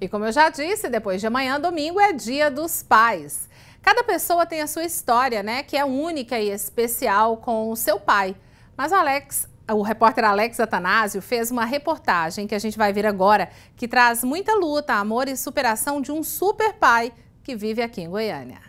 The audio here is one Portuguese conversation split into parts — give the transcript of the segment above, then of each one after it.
E como eu já disse, depois de amanhã, domingo, é dia dos pais. Cada pessoa tem a sua história, né, que é única e especial com o seu pai. Mas o Alex, o repórter Alex Atanásio fez uma reportagem que a gente vai ver agora, que traz muita luta, amor e superação de um super pai que vive aqui em Goiânia.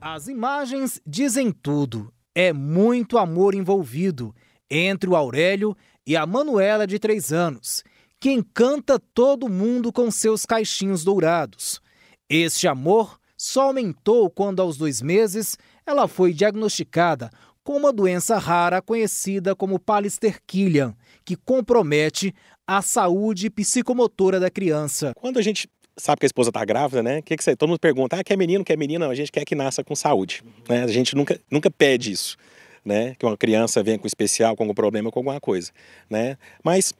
As imagens dizem tudo. É muito amor envolvido entre o Aurélio e a Manuela de três anos que encanta todo mundo com seus caixinhos dourados. Este amor só aumentou quando, aos dois meses, ela foi diagnosticada com uma doença rara conhecida como Pallister-Killian, que compromete a saúde psicomotora da criança. Quando a gente sabe que a esposa está grávida, né? Que que você, todo mundo pergunta, ah, quer menino, quer menina? A gente quer que nasça com saúde, né? A gente nunca, nunca pede isso, né? Que uma criança venha com especial, com algum problema, com alguma coisa, né? Mas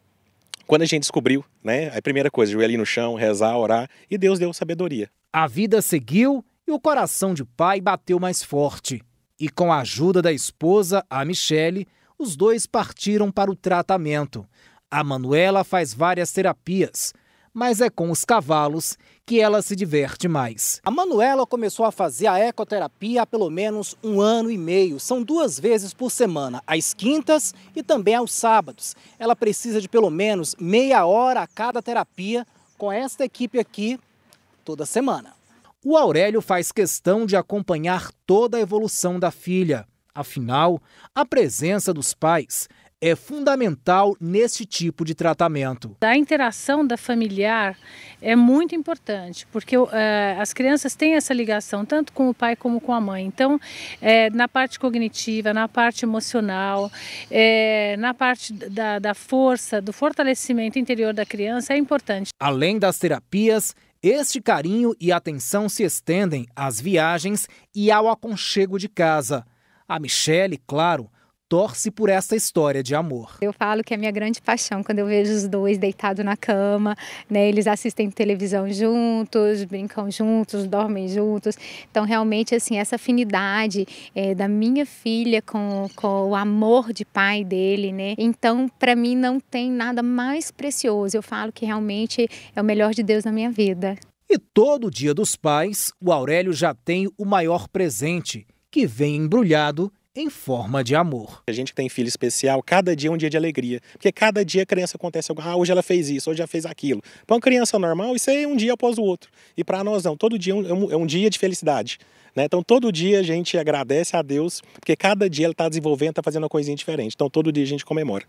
quando a gente descobriu, né, a primeira coisa, joelho no chão, rezar, orar, e Deus deu sabedoria. A vida seguiu e o coração de pai bateu mais forte. E com a ajuda da esposa, a Michele, os dois partiram para o tratamento. A Manuela faz várias terapias, mas é com os cavalos que ela se diverte mais. A Manuela começou a fazer a ecoterapia há pelo menos um ano e meio. São duas vezes por semana, às quintas e também aos sábados. Ela precisa de pelo menos meia hora a cada terapia com esta equipe aqui toda semana. O Aurélio faz questão de acompanhar toda a evolução da filha. Afinal, a presença dos pais é fundamental nesse tipo de tratamento. A interação da familiar é muito importante, porque uh, as crianças têm essa ligação tanto com o pai como com a mãe. Então, é, na parte cognitiva, na parte emocional, é, na parte da, da força, do fortalecimento interior da criança é importante. Além das terapias, este carinho e atenção se estendem às viagens e ao aconchego de casa. A Michele, claro, torce por essa história de amor. Eu falo que é minha grande paixão quando eu vejo os dois deitados na cama, né? Eles assistem televisão juntos, brincam juntos, dormem juntos. Então realmente assim essa afinidade é, da minha filha com, com o amor de pai dele, né? Então para mim não tem nada mais precioso. Eu falo que realmente é o melhor de Deus na minha vida. E todo dia dos pais, o Aurélio já tem o maior presente, que vem embrulhado em forma de amor. A gente que tem filho especial, cada dia é um dia de alegria, porque cada dia a criança acontece algo, ah, hoje ela fez isso, hoje ela fez aquilo. Para uma criança normal, isso é um dia após o outro. E para nós não, todo dia é, é um, é um dia de felicidade. Né? Então todo dia a gente agradece a Deus, porque cada dia ela está desenvolvendo, está fazendo uma coisinha diferente. Então todo dia a gente comemora.